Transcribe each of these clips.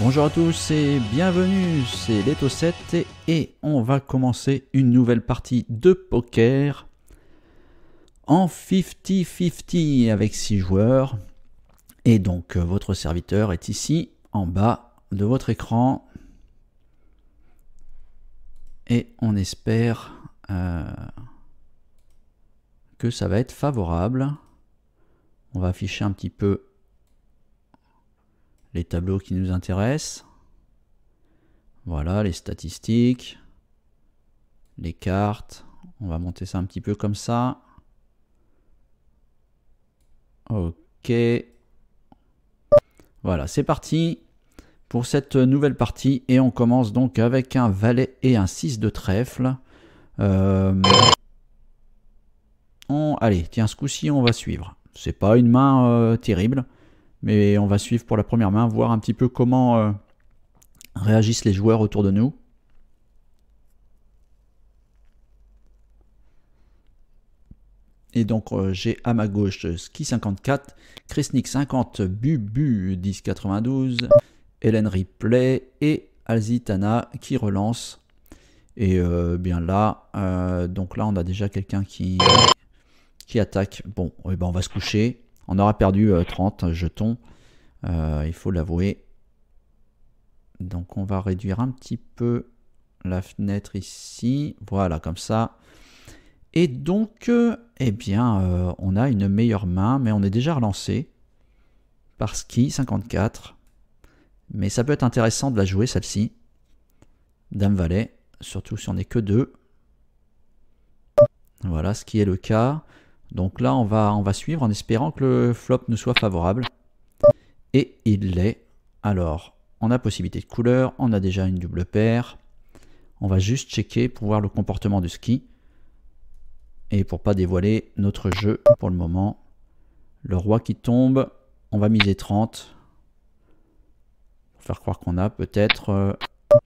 Bonjour à tous et bienvenue, c'est Leto 7 et, on va commencer une nouvelle partie de poker en 50-50 avec 6 joueurs. Et donc euh, votre serviteur est ici en bas de votre écran. Et on espère euh, que ça va être favorable. On va afficher un petit peu les tableaux qui nous intéressent. Voilà, les statistiques, les cartes. On va monter ça un petit peu comme ça. Ok. Voilà, c'est parti pour cette nouvelle partie. Et on commence donc avec un valet et un 6 de trèfle. Euh, allez, tiens, ce coup-ci, on va suivre. C'est pas une main euh, terrible. Mais on va suivre pour la première main, voir un petit peu comment euh, réagissent les joueurs autour de nous. Et donc euh, j'ai à ma gauche euh, Ski 54, Kresnik 50, Bubu 1092, Hélène replay et Alzitana qui relance. Et bien là, donc là on a déjà quelqu'un qui, qui attaque. Bon, eh ben, on va se coucher. On aura perdu 30 euh, jetons, euh, il faut l'avouer. Donc on va réduire un petit peu la fenêtre ici. Voilà, comme ça. Et donc, euh, eh bien, on a une meilleure main, mais on est déjà relancé par ski 54. Mais ça peut être intéressant de la jouer, celle-ci. Dame Valet, surtout si on n'est que deux. Voilà, ce qui est le cas. Donc là, on va, on va suivre en espérant que le flop nous soit favorable. Et il l'est. Alors, on a possibilité de couleur, on a déjà une double paire. On va juste checker pour voir le comportement du ski. Et pour pas dévoiler notre jeu pour le moment. Le roi qui tombe, on va miser 30. Pour faire croire qu'on a peut-être euh,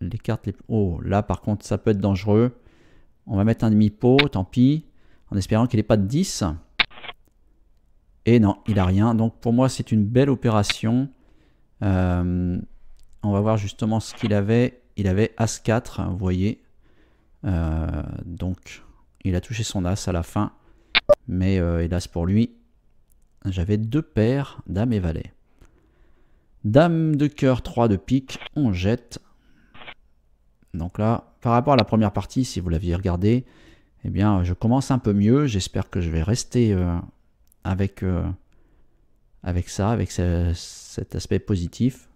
les cartes les plus... Oh, là par contre ça peut être dangereux. On va mettre un demi-pot, tant pis en espérant qu'il n'ait pas de 10. Et non, il n'a rien. Donc pour moi, c'est une belle opération. Euh, on va voir justement ce qu'il avait. Il avait As-4, vous voyez. Euh, donc il a touché son As à la fin. Mais euh, hélas pour lui, j'avais deux paires, Dame et Valet. Dame de cœur, 3 de pique, on jette. Donc là, par rapport à la première partie, si vous l'aviez regardé, eh bien, euh, je commence un peu mieux. J'espère que je vais rester euh, avec, euh, avec ça, avec cet aspect positif.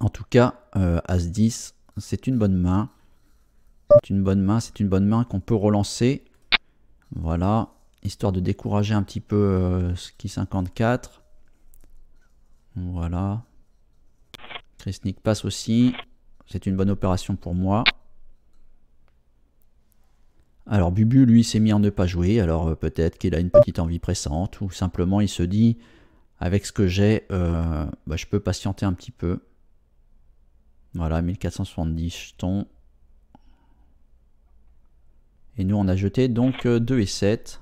En tout cas, As-10, c'est une bonne main. C'est une bonne main, c'est une bonne main qu'on peut relancer. Voilà, histoire de décourager un petit peu ce qui 54. Voilà, Nick passe aussi. C'est une bonne opération pour moi. Alors Bubu, lui, s'est mis à ne pas jouer. Alors euh, peut-être qu'il a une petite envie pressante ou simplement il se dit, avec ce que j'ai, euh, bah, je peux patienter un petit peu. Voilà, 1470 jetons. Et nous, on a jeté donc 2 euh, et 7.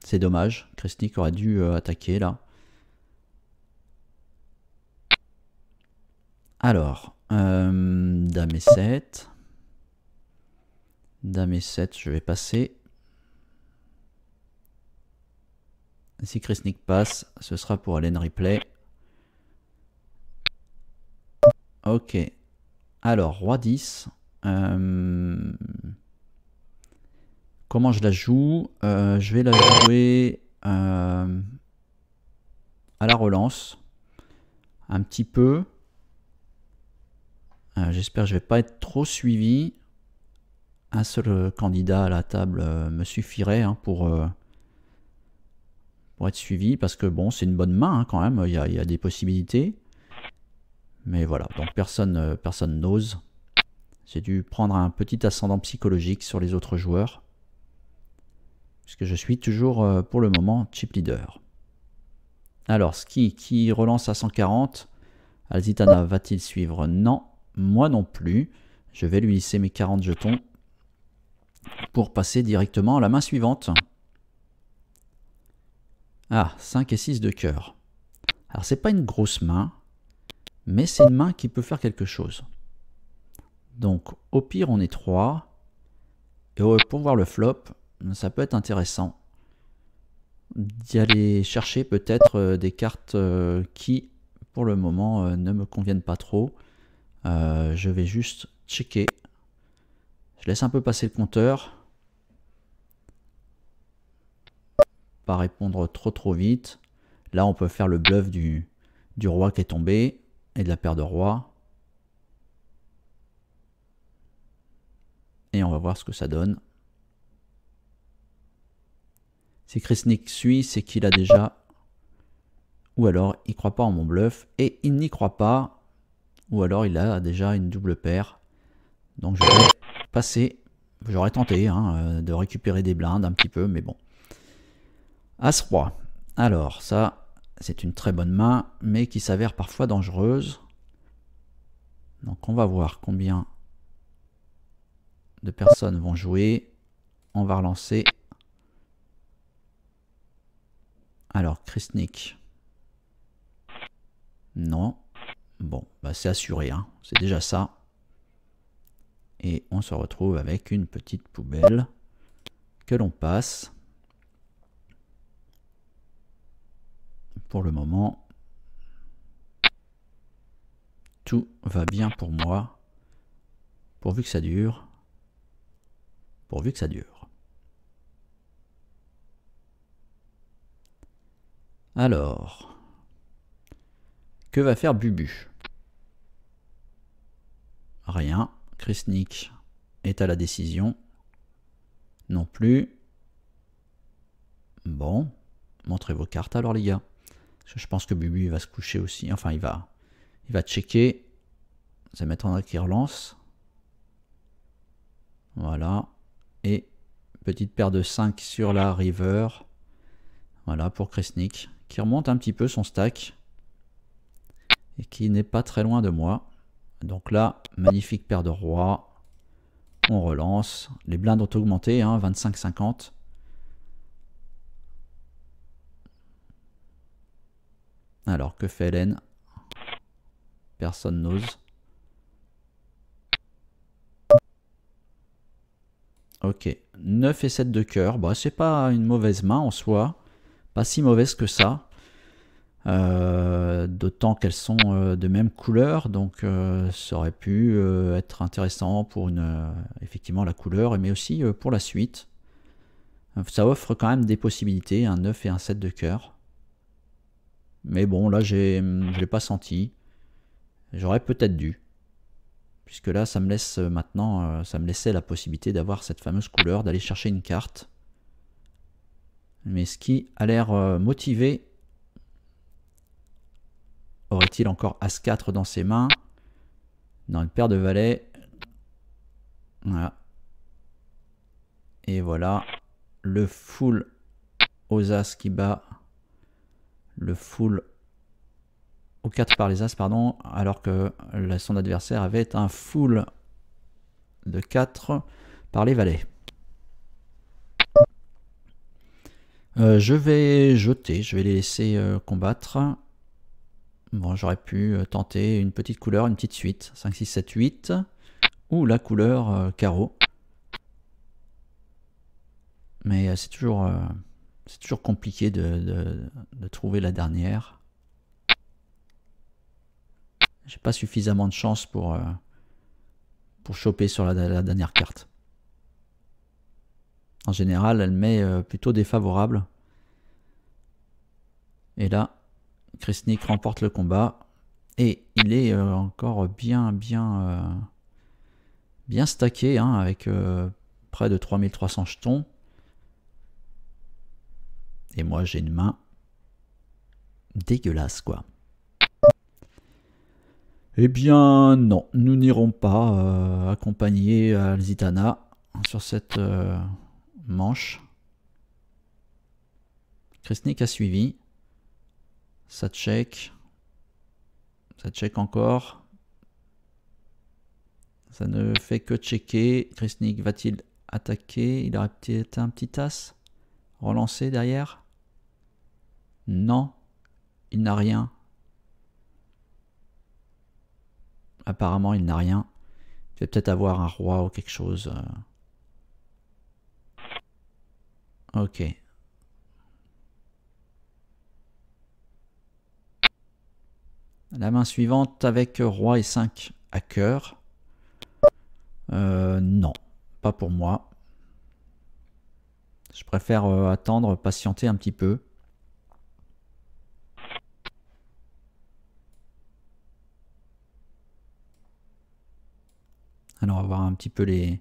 C'est dommage. Nick aurait dû attaquer là. Alors, euh, dame et 7. Dame et 7, je vais passer. Si Chris Nick passe, ce sera pour Allen Replay. Ok. Alors, Roi 10. Euh, comment je la joue euh, Je vais la jouer à la relance. Un petit peu. Euh, j'espère que je ne vais pas être trop suivi. Un seul euh, candidat à la table euh, me suffirait hein, pour, être suivi, parce que bon, c'est une bonne main hein, quand même, il y, a, des possibilités. Mais voilà, donc personne personne n'ose. J'ai dû prendre un petit ascendant psychologique sur les autres joueurs. Puisque je suis toujours, pour le moment, chip leader. Alors, Ski qui relance à 140. Alzitana va-t-il suivre Non. Moi non plus. Je vais lui laisser mes 40 jetons pour passer directement à la main suivante. Ah, 5 et 6 de cœur. Alors c'est pas une grosse main, mais c'est une main qui peut faire quelque chose. Donc au pire on est 3. Et pour voir le flop, ça peut être intéressant d'y aller chercher peut-être euh, des cartes euh, qui pour le moment euh, ne me conviennent pas trop. Euh, je vais juste checker. Je laisse un peu passer le compteur. Pas répondre trop trop vite. Là, on peut faire le bluff du, du roi qui est tombé et de la paire de rois. Et on va voir ce que ça donne. Si Nick suit, c'est qu'il a déjà... Ou alors, il croit pas en mon bluff et il n'y croit pas ou alors il a déjà une double paire. Donc je vais passer, j'aurais tenté hein, euh, de récupérer des blindes un petit peu, mais bon. As-Roi, alors ça c'est une très bonne main, mais qui s'avère parfois dangereuse. Donc on va voir combien de personnes vont jouer. On va relancer. Alors, Chris Nick. Non. Bon, bah c'est assuré, hein. c'est déjà ça. Et on se retrouve avec une petite poubelle que l'on passe. Pour le moment, tout va bien pour moi, pourvu que ça dure, pourvu que ça dure. Alors, que va faire Bubu Rien. nick est à la décision. Non plus. Bon. Montrez vos cartes alors, les gars. je pense que Bubu va se coucher aussi. Enfin, il va, il va checker. Ça en qu'il relance. Voilà. Et petite paire de 5 sur la river. Voilà pour nick qui remonte un petit peu son stack et qui n'est pas très loin de moi. Donc là, magnifique paire de rois. On relance. Les blindes ont augmenté, 25-50. Hein, Alors, que fait Hélène Personne n'ose. Ok, 9 et 7 de cœur. Bah, c'est pas une mauvaise main en soi. Pas si mauvaise que ça. Euh, d'autant qu'elles sont euh, de même couleur, donc euh, ça aurait pu être intéressant pour une, effectivement la couleur, mais aussi pour la suite. Ça offre quand même des possibilités, un 9 et un 7 de cœur. Mais bon, là, hum, je ne l'ai pas senti. J'aurais peut-être dû. Puisque là, ça me laisse maintenant, ça me laissait la possibilité d'avoir cette fameuse couleur, d'aller chercher une carte. Mais ce qui a l'air motivé Aurait-il encore As-4 dans ses mains Dans une paire de valets. Voilà. Et voilà. Le full aux As qui bat. Le full aux 4 par les As, pardon. Alors que son adversaire avait un full de 4 par les valets. Euh, je vais jeter, je vais les laisser euh, combattre. Bon, j'aurais pu euh, tenter une petite couleur, une petite suite. 5, 6, 7, 8. Ou la couleur euh, carreau. Mais euh, c'est toujours, toujours compliqué de, trouver la dernière. J'ai pas suffisamment de chance pour, pour choper sur la, la, dernière carte. En général, elle met plutôt défavorable. Et là, Nick remporte le combat. Et il est euh, encore bien, bien, euh, bien stacké, hein, avec euh, près de 3300 jetons. Et moi, j'ai une main dégueulasse, quoi. Eh bien, non, nous n'irons pas accompagner Alzitana sur cette manche. Nick a suivi. Ça check. Ça check encore. Ça ne fait que checker. nick va-t-il attaquer Il aurait peut-être un petit as Relancer derrière Non. Il n'a rien. Apparemment, il n'a rien. Il va peut-être avoir un roi ou quelque chose. Euh. Ok. La main suivante avec roi et 5 à cœur. Euh, non, pas pour moi. Je préfère euh, attendre, patienter un petit peu. Alors on va voir un petit peu les,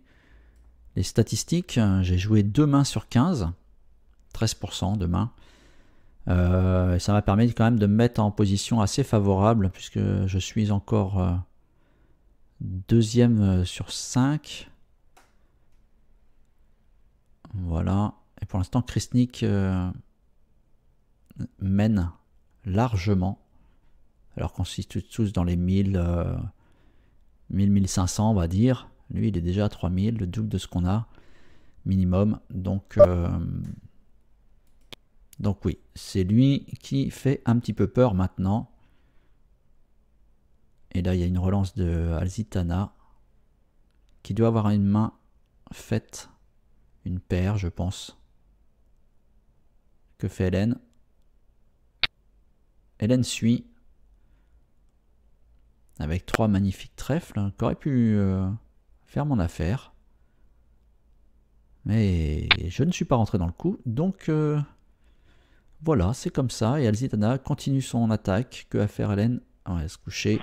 les statistiques. J'ai joué 2 mains sur 15, 13% de mains. Euh, ça m'a permis quand même de me mettre en position assez favorable puisque je suis encore euh, deuxième euh, sur 5. Voilà. Et pour l'instant, Chris mène largement. Alors qu'on se situe tous dans les 1000, 1000, 1500, on va dire. Lui, il est déjà à 3000, le double de ce qu'on a minimum. Donc donc oui, c'est lui qui fait un petit peu peur maintenant. Et là, il y a une relance de Alzitana qui doit avoir une main faite, une paire, je pense. Que fait Hélène Hélène suit avec trois magnifiques trèfles hein, qu'aurait pu euh, faire mon affaire. Mais je ne suis pas rentré dans le coup, donc euh, voilà, c'est comme ça. Et Alzitana continue son attaque. Que va faire Hélène On ah, va se coucher.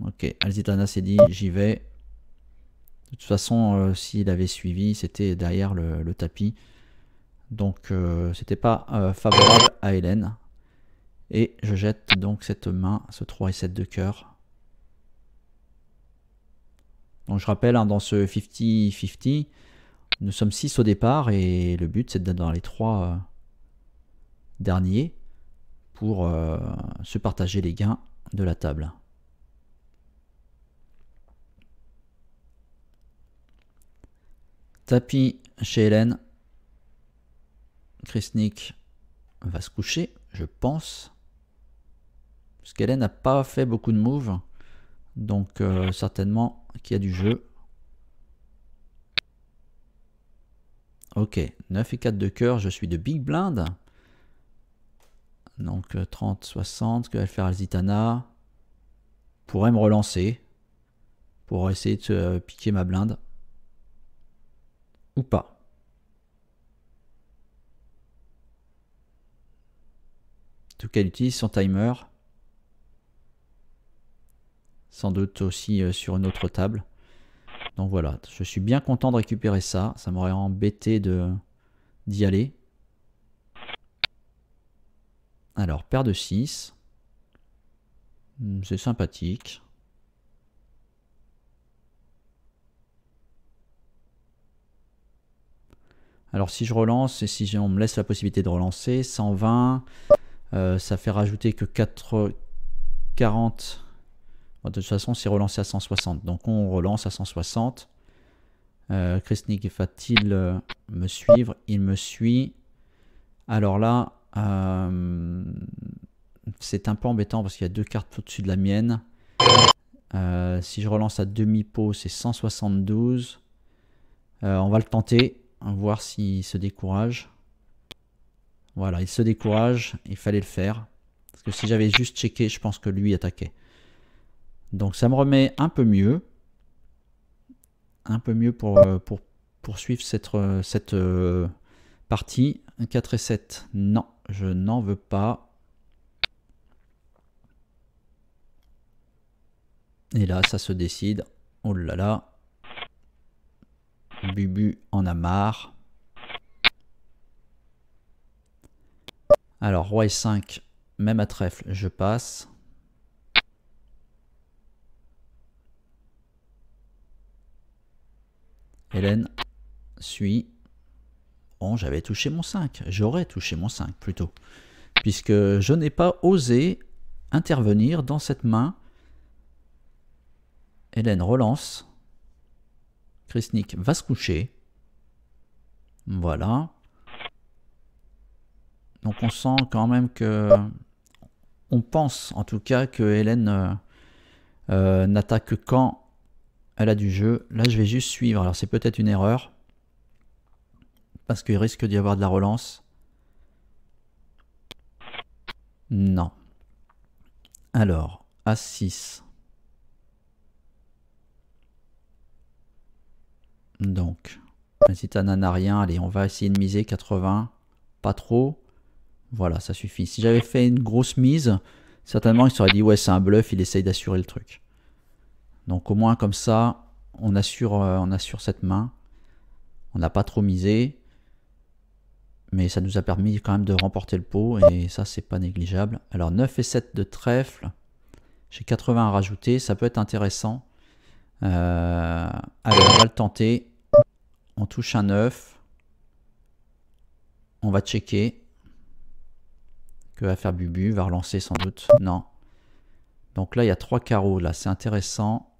Ok, Alzitana s'est dit, j'y vais. De toute façon, euh, s'il avait suivi, c'était derrière le, tapis. Donc, ce euh, c'était pas euh, favorable à Hélène. Et je jette donc cette main, ce 3 et 7 de cœur. Donc, je rappelle, hein, dans ce 50-50, nous sommes 6 au départ et le but c'est d'être dans les 3 dernier pour euh, se partager les gains de la table. Tapis chez Hélène. Krisnik va se coucher, je pense. Parce qu'Hélène n'a pas fait beaucoup de moves. Donc euh, certainement qu'il y a du jeu. Ok, 9 et 4 de cœur, je suis de Big Blind. Donc 30-60 euh, que faire Alzitana pourrait me relancer pour essayer de euh, piquer ma blinde. Ou pas. En tout cas, elle utilise son timer. Sans doute aussi euh, sur une autre table. Donc voilà, je suis bien content de récupérer ça. Ça m'aurait embêté d'y aller. Alors, paire de 6. Hmm, c'est sympathique. Alors si je relance et si on me laisse la possibilité de relancer, 120, euh, ça fait rajouter que 4, 40. de toute façon, c'est relancé à 160. Donc on relance à 160. Euh, va-t-il euh, me suivre Il me suit. Alors là, euh, c'est un peu embêtant parce qu'il y a deux cartes au-dessus de la mienne. Euh, si je relance à demi-pot, c'est 172. Euh, on va le tenter, voir s'il se décourage. Voilà, il se décourage, il fallait le faire. Parce que si j'avais juste checké, je pense que lui attaquait. Donc ça me remet un peu mieux. Un peu mieux pour, poursuivre cette, cette partie. 4 et 7, non je n'en veux pas. Et là, ça se décide. Oh là là. Bubu en a marre. Alors, roi et 5 même à trèfle, je passe. Hélène suit j'avais touché mon 5, j'aurais touché mon 5 plutôt, puisque je n'ai pas osé intervenir dans cette main. Hélène relance. Nick va se coucher. Voilà. Donc on sent quand même que... On pense en tout cas que Hélène euh, euh, n'attaque quand elle a du jeu. Là, je vais juste suivre. Alors, c'est peut-être une erreur parce qu'il risque d'y avoir de la relance. Non. Alors, A6. Donc, n'en n'a rien. Allez, on va essayer de miser 80. Pas trop. Voilà, ça suffit. Si j'avais fait une grosse mise, certainement il serait dit ouais c'est un bluff, il essaye d'assurer le truc. Donc au moins comme ça, on assure, euh, on assure cette main. On n'a pas trop misé mais ça nous a permis quand même de remporter le pot et ça c'est pas négligeable. Alors 9 et 7 de trèfle, j'ai 80 à rajouter, ça peut être intéressant. Euh, alors on va le tenter. On touche un 9. On va checker. Que va faire Bubu Va relancer sans doute. Non. Donc là, il y a 3 carreaux. Là, c'est intéressant.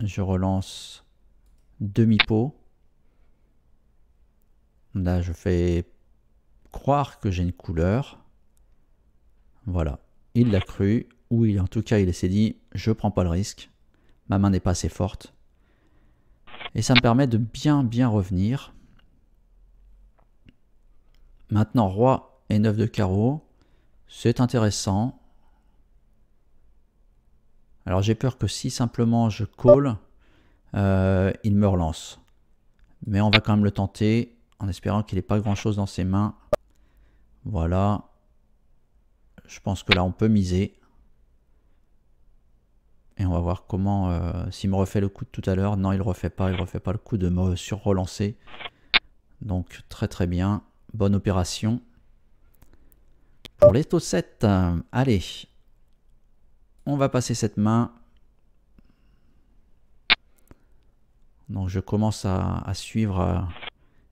Je relance demi-pot. Là, je fais croire que j'ai une couleur. Voilà, il l'a cru, ou il, en tout cas il s'est dit, je prends pas le risque, ma main n'est pas assez forte. Et ça me permet de bien bien revenir. Maintenant, roi et 9 de carreau, c'est intéressant. Alors j'ai peur que si simplement je call, euh, il me relance. Mais on va quand même le tenter en espérant qu'il n'ait pas grand chose dans ses mains. Voilà. Je pense que là, on peut miser. Et on va voir comment... Euh, s'il me refait le coup de tout à l'heure. Non, il refait pas. Il refait pas le coup de me surrelancer. Donc, très très bien. Bonne opération. Pour les taux euh, 7. Allez. On va passer cette main. Donc, je commence à, suivre... Euh,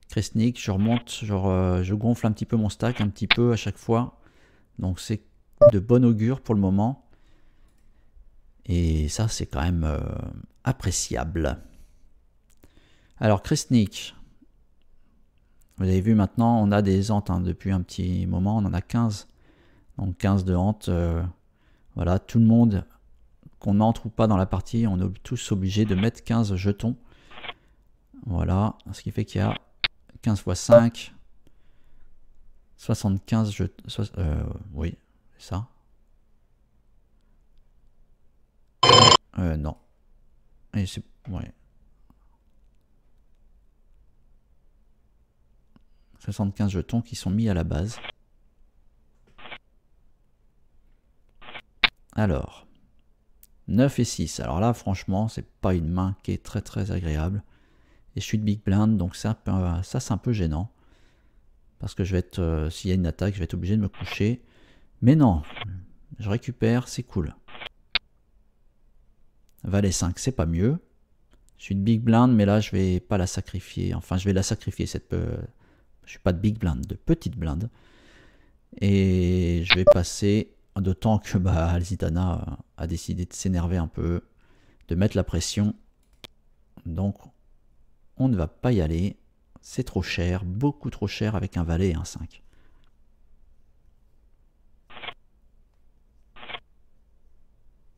Crestnik, je remonte, genre, euh, je gonfle un petit peu mon stack, un petit peu à chaque fois. Donc c'est de bon augure pour le moment. Et ça, c'est quand même euh, appréciable. Alors Crestnik, vous avez vu maintenant, on a des hantes hein, depuis un petit moment, on en a 15. Donc 15 de hantes. Euh, voilà, tout le monde, qu'on entre ou pas dans la partie, on est tous obligés de mettre 15 jetons. Voilà, ce qui fait qu'il y a 15 x 5, 75, je, euh, oui, ça. Euh, non. Et c'est, ouais. 75 jetons qui sont mis à la base. Alors, 9 et 6. Alors là, franchement, c'est pas une main qui est très très agréable et je suis de big blind, donc euh, ça, c'est un peu gênant. Parce que je vais être, euh, s'il y a une attaque, je vais être obligé de me coucher. Mais non, je récupère, c'est cool. Valet 5, c'est pas mieux. Je suis de big blind, mais là je vais pas la sacrifier. Enfin, je vais la sacrifier cette. peu... je suis pas de big blind, de petite blind. Et je vais passer, d'autant que bah, Alzitana euh, a décidé de s'énerver un peu, de mettre la pression. Donc on ne va pas y aller, c'est trop cher, beaucoup trop cher avec un valet et un 5.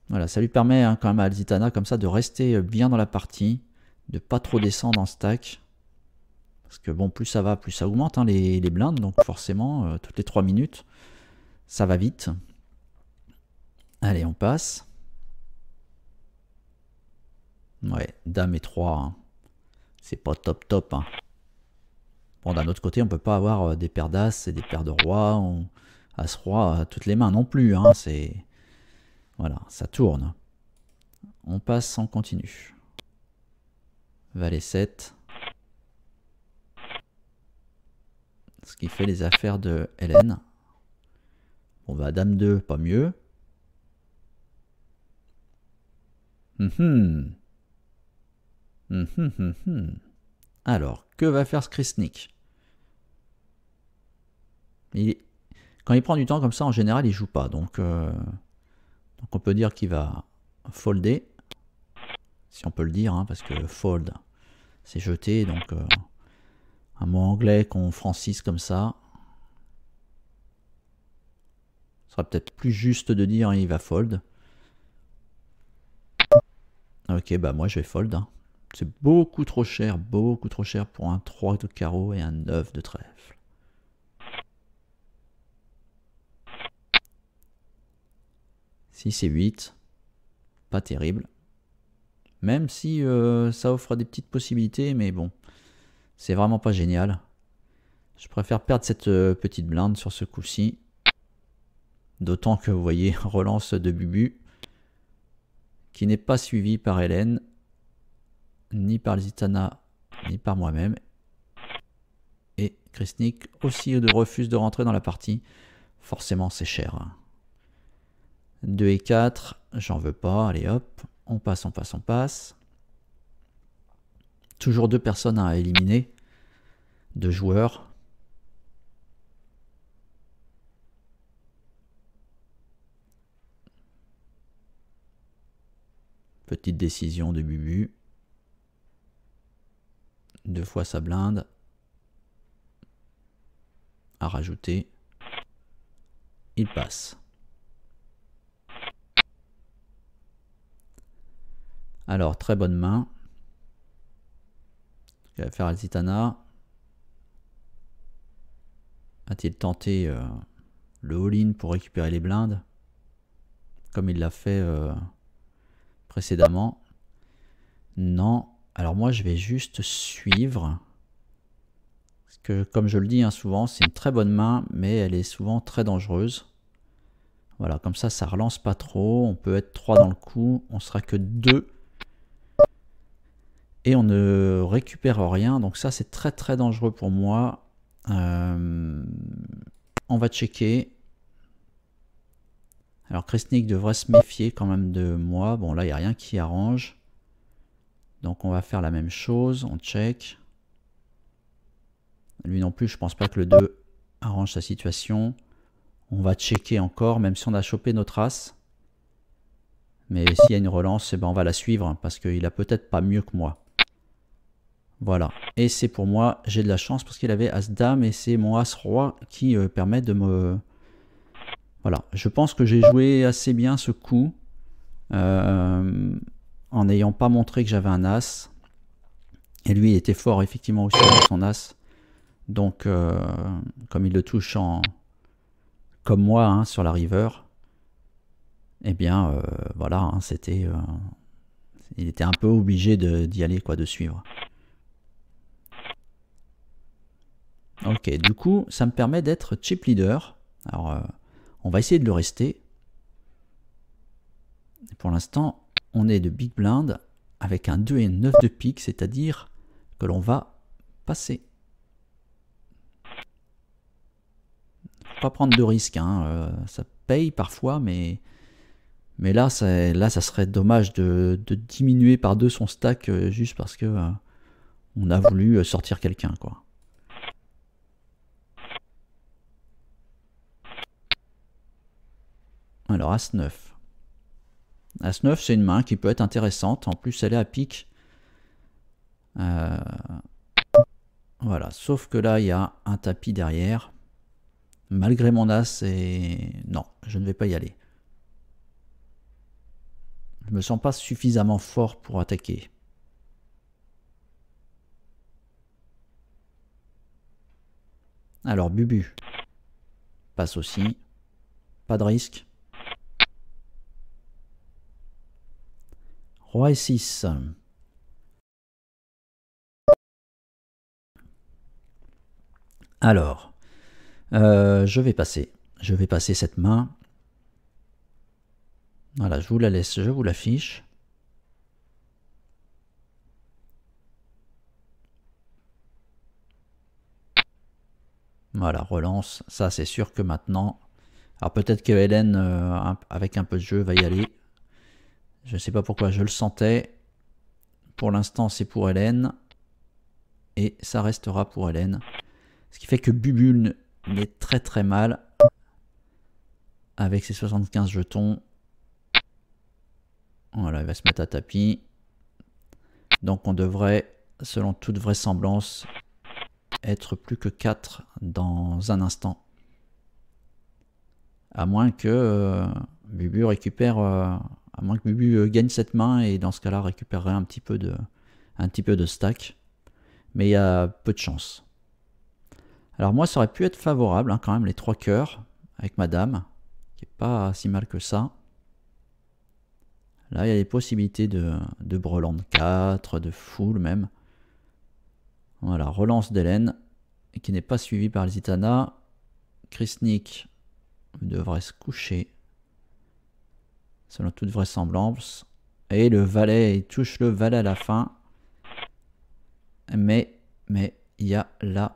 Voilà, ça lui permet hein, quand même à Alzitana comme ça de rester bien dans la partie, de pas trop descendre en stack. Parce que bon, plus ça va, plus ça augmente hein, les, blindes, donc forcément, euh, toutes les 3 minutes, ça va vite. Allez, on passe. Ouais, dame et 3 c'est pas top top. Hein. Bon, d'un autre côté, on peut pas avoir euh, des paires d'as et des paires de rois, on... as-roi toutes les mains non plus. Hein. C'est voilà, ça tourne. On passe en continu. Valet 7. Ce qui fait les affaires de Hélène. On va bah, dame 2, pas mieux. Hum, hum. Hum, hum, hum, Alors, que va faire Chris il... Quand il prend du temps comme ça, en général, il joue pas. Donc, euh, on peut dire qu'il va folder. Si on peut le dire, hein, parce que fold, c'est jeter. Donc, euh, un mot anglais qu'on francise comme ça. Ce sera peut-être plus juste de dire hein, il va fold. Ok, bah moi je vais fold. Hein. C'est beaucoup trop cher, beaucoup trop cher pour un 3 de carreau et un 9 de trèfle. 6 et 8, pas terrible. Même si euh, ça offre des petites possibilités, mais bon, c'est vraiment pas génial. Je préfère perdre cette euh, petite blinde sur ce coup-ci. D'autant que vous voyez, relance de Bubu, qui n'est pas suivi par Hélène ni par les ni par moi-même. Et Krisnik aussi refuse de rentrer dans la partie. Forcément, c'est cher. 2 et 4, j'en veux pas, allez hop, on passe, on passe, on passe. Toujours deux personnes à éliminer, deux joueurs. Petite décision de Bubu deux fois sa blinde à rajouter. Il passe. Alors, très bonne main. Il va faire Alzitana A-t-il tenté euh, le all-in pour récupérer les blindes Comme il l'a fait euh, précédemment. Non. Alors moi, je vais juste suivre. Parce que, comme je le dis hein, souvent, c'est une très bonne main, mais elle est souvent très dangereuse. Voilà, comme ça, ça relance pas trop. On peut être 3 dans le coup. On sera que 2. Et on ne récupère rien. Donc ça, c'est très très dangereux pour moi. Euh, on va checker. Alors Kresnik devrait se méfier quand même de moi. Bon là, il n'y a rien qui arrange. Donc on va faire la même chose, on check. Lui non plus, je pense pas que le 2 arrange sa situation. On va checker encore, même si on a chopé notre as. Mais s'il y a une relance, eh ben on va la suivre, parce qu'il a peut-être pas mieux que moi. Voilà. Et c'est pour moi, j'ai de la chance parce qu'il avait As Dame et c'est mon As Roi qui euh, permet de me... Voilà. Je pense que j'ai joué assez bien ce coup. Euh en n'ayant pas montré que j'avais un as. Et lui, il était fort effectivement aussi avec son as. Donc, euh, comme il le touche en, comme moi hein, sur la river, eh bien, euh, voilà, hein, c'était, euh, il était un peu obligé d'y aller, quoi, de suivre. Ok, du coup, ça me permet d'être chip leader. Alors, on va essayer de le rester. pour l'instant, on est de big blind avec un 2 et 9 de pique, c'est-à-dire que l'on va passer. pas prendre de risque, hein. Euh, ça paye parfois, mais, mais là, ça, là, ça serait dommage de, diminuer par deux son stack euh, juste parce que euh, on a voulu sortir quelqu'un, quoi. Alors As-9. As-9, c'est une main qui peut être intéressante. En plus, elle est à pic. Euh, voilà, sauf que là, il y a un tapis derrière. Malgré mon as, et... Non, je ne vais pas y aller. Je me sens pas suffisamment fort pour attaquer. Alors, Bubu. Passe aussi. Pas de risque. et 6. Alors, euh, je vais passer. Je vais passer cette main. Voilà, je vous la laisse, je vous l'affiche. Voilà, relance. Ça, c'est sûr que maintenant... Alors peut-être que Hélène, euh, avec un peu de jeu, va y aller. Je ne sais pas pourquoi, je le sentais. Pour l'instant, c'est pour Hélène. Et ça restera pour Hélène. Ce qui fait que Bubule est très très mal avec ses 75 jetons. Voilà, il va se mettre à tapis. Donc on devrait, selon toute vraisemblance, être plus que 4 dans un instant. À moins que euh, Bubu récupère... Euh, à moins que Bubu euh, gagne cette main et dans ce cas-là récupérerait un petit peu de, un petit peu de stack. Mais il y a peu de chance. Alors moi, ça aurait pu être favorable hein, quand même, les trois cœurs avec Madame, qui n'est pas si mal que ça. Là, il y a des possibilités de, de 4, de full même. Voilà, relance d'Hélène, qui n'est pas suivie par les Itana. Nick devrait se coucher selon toute vraisemblance. Et le valet, il touche le valet à la fin. Mais, mais, il y a la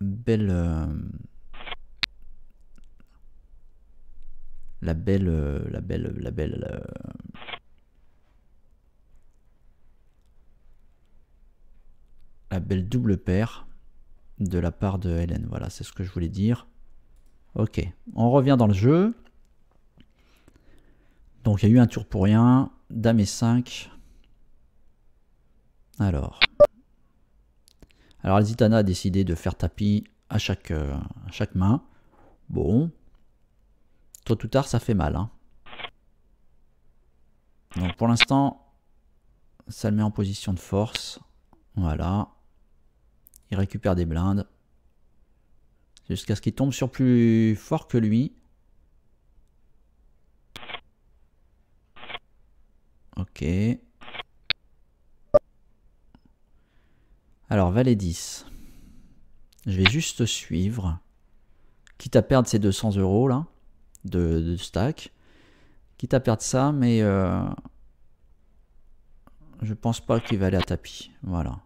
belle... Euh, euh, la belle... la belle... la belle double paire de la part de Hélène. Voilà, c'est ce que je voulais dire. Ok, on revient dans le jeu. Donc il y a eu un tour pour rien. Dame et 5. Alors. Alors Zitana a décidé de faire tapis euh, à chaque, main. Bon. Tôt ou tard, ça fait mal. Hein. Donc pour l'instant, ça le met en position de force. Voilà. Il récupère des blindes. Jusqu'à ce qu'il tombe sur plus fort que lui. Ok. Alors, valet 10. Je vais juste suivre. Quitte à perdre ces 200 euros là, de, stack. Quitte à perdre ça, mais euh, je pense pas qu'il va aller à tapis. Voilà.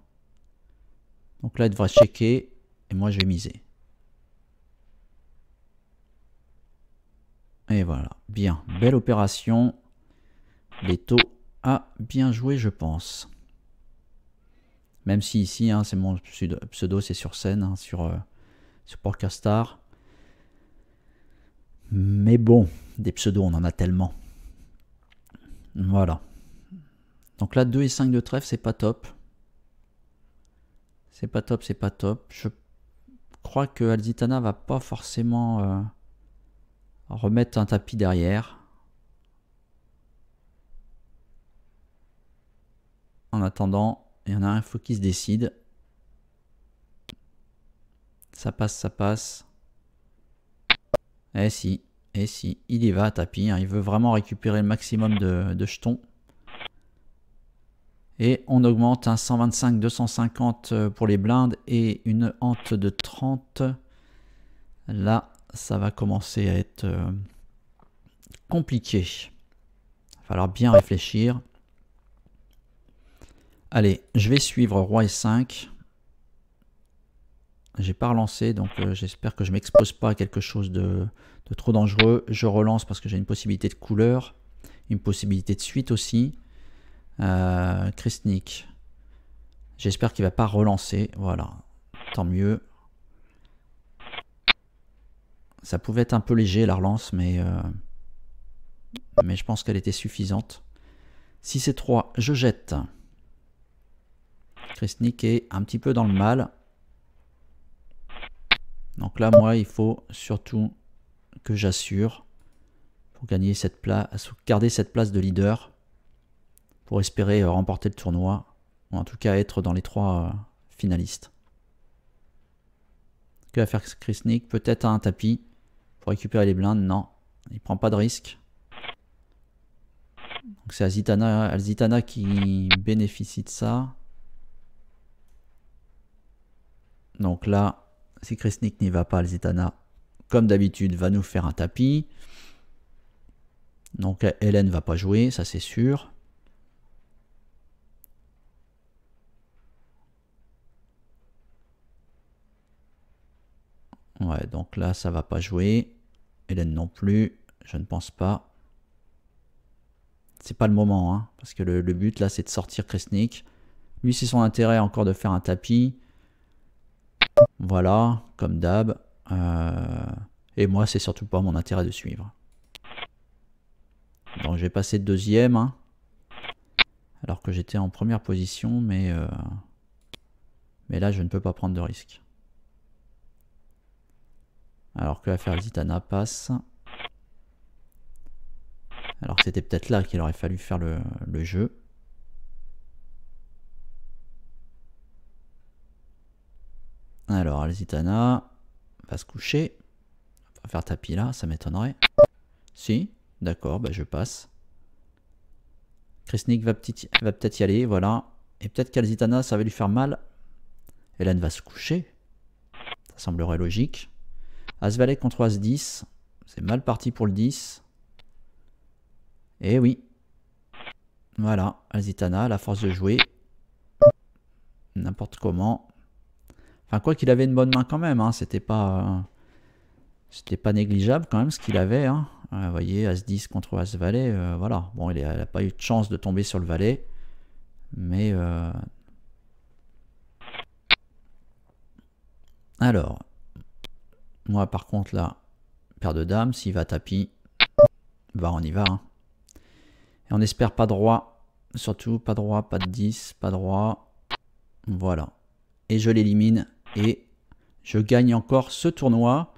Donc là, il devrait checker et moi, je vais miser. Et voilà. Bien. Belle opération. Les taux bien joué, je pense. Même si ici, hein, c'est mon pseudo, c'est sur scène, hein, euh, sur, podcast sur Mais bon, des pseudos, on en a tellement. Voilà. Donc là, 2 et 5 de trèfle, c'est pas top. C'est pas top, c'est pas top. Je crois que Alzitana va pas forcément euh, remettre un tapis derrière. En attendant, il y en a un, faut qu'il se décide. Ça passe, ça passe. Et eh si, et eh si, il y va à tapis. Hein. Il veut vraiment récupérer le maximum de, de jetons. Et on augmente un 125, 250 pour les blindes et une hante de 30. Là, ça va commencer à être euh, compliqué. Il va falloir bien réfléchir. Allez, je vais suivre roi et 5 J'ai pas relancé, donc euh, j'espère que je m'expose pas à quelque chose de, trop dangereux. Je relance parce que j'ai une possibilité de couleur, une possibilité de suite aussi. Euh, Christnik, j'espère qu'il va pas relancer. Voilà, tant mieux. Ça pouvait être un peu léger la relance, mais, euh, mais je pense qu'elle était suffisante. Si c'est 3, je jette. Kresnik est un petit peu dans le mal. Donc là, moi, il faut surtout que j'assure pour gagner cette place, garder cette place de leader, pour espérer remporter le tournoi, ou en tout cas être dans les trois euh, finalistes. Que va faire Krisnik Peut-être un tapis pour récupérer les blindes. Non, il prend pas de risque. Donc c'est Alzitana qui bénéficie de ça. Donc là, si Kresnik n'y va pas, le comme d'habitude, va nous faire un tapis. Donc Hélène va pas jouer, ça c'est sûr. Ouais, donc là, ça va pas jouer. Hélène non plus, je ne pense pas. C'est pas le moment, hein, parce que le, but là, c'est de sortir Kresnik. Lui, c'est son intérêt encore de faire un tapis. Voilà, comme d'hab. Euh, et moi, c'est surtout pas mon intérêt de suivre. Donc j'ai passé deuxième. Hein, alors que j'étais en première position, mais, euh, mais là, je ne peux pas prendre de risque. Alors que l'affaire Zitana passe. Alors c'était peut-être là qu'il aurait fallu faire le, le jeu. Alors, Alzitana va se coucher. On va faire tapis là, ça m'étonnerait. Si, d'accord, bah, je passe. Krisnik va, va peut-être y aller, voilà. Et peut-être qu'Alzitana, ça va lui faire mal. Hélène va se coucher. Ça semblerait logique. as contre As-10. C'est mal parti pour le 10. Et eh oui. Voilà, Alzitana, la force de jouer. N'importe comment quoi qu'il avait une bonne main quand même, hein. c'était pas, euh, c'était pas négligeable quand même ce qu'il avait. Hein. Euh, vous voyez, As-10 contre As-Valet, euh, voilà. Bon, il n'a pas eu de chance de tomber sur le Valet, mais... Alors, moi par contre là, paire de dames, s'il va tapis, bah on y va. Hein. Et on espère pas droit, surtout pas droit, pas de 10, pas droit, voilà. Et je l'élimine et je gagne encore ce tournoi,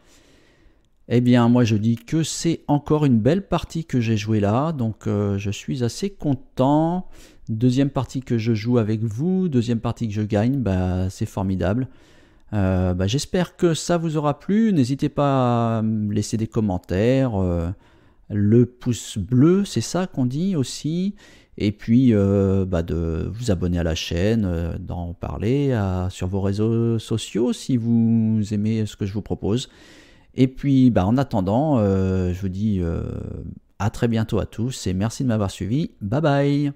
eh bien moi je dis que c'est encore une belle partie que j'ai jouée là, donc euh, je suis assez content. Deuxième partie que je joue avec vous, deuxième partie que je gagne, bah, c'est formidable. Euh, bah, j'espère que ça vous aura plu, n'hésitez pas à laisser des commentaires, euh, le pouce bleu, c'est ça qu'on dit aussi, et puis euh, bah de vous abonner à la chaîne, euh, d'en parler sur vos réseaux sociaux si vous aimez ce que je vous propose. Et puis bah, en attendant, euh, je vous dis à très bientôt à tous et merci de m'avoir suivi. Bye bye